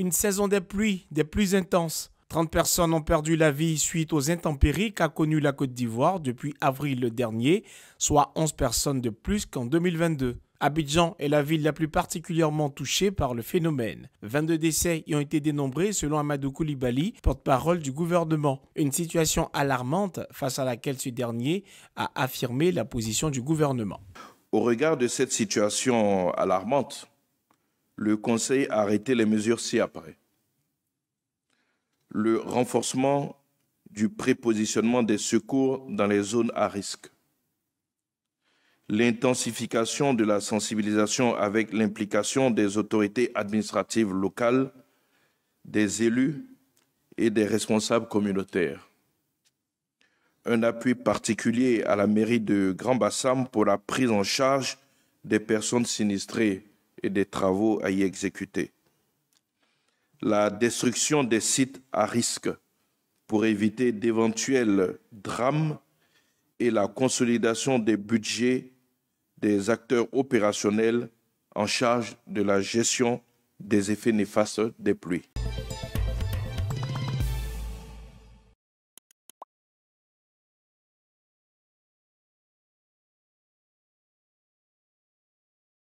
une saison des pluies des plus intenses. 30 personnes ont perdu la vie suite aux intempéries qu'a connu la Côte d'Ivoire depuis avril dernier, soit 11 personnes de plus qu'en 2022. Abidjan est la ville la plus particulièrement touchée par le phénomène. 22 décès y ont été dénombrés selon Amadou Koulibaly, porte-parole du gouvernement. Une situation alarmante face à laquelle ce dernier a affirmé la position du gouvernement. Au regard de cette situation alarmante, le Conseil a arrêté les mesures ci-après. Le renforcement du prépositionnement des secours dans les zones à risque. L'intensification de la sensibilisation avec l'implication des autorités administratives locales, des élus et des responsables communautaires. Un appui particulier à la mairie de Grand-Bassam pour la prise en charge des personnes sinistrées et des travaux à y exécuter. La destruction des sites à risque pour éviter d'éventuels drames et la consolidation des budgets des acteurs opérationnels en charge de la gestion des effets néfastes des pluies.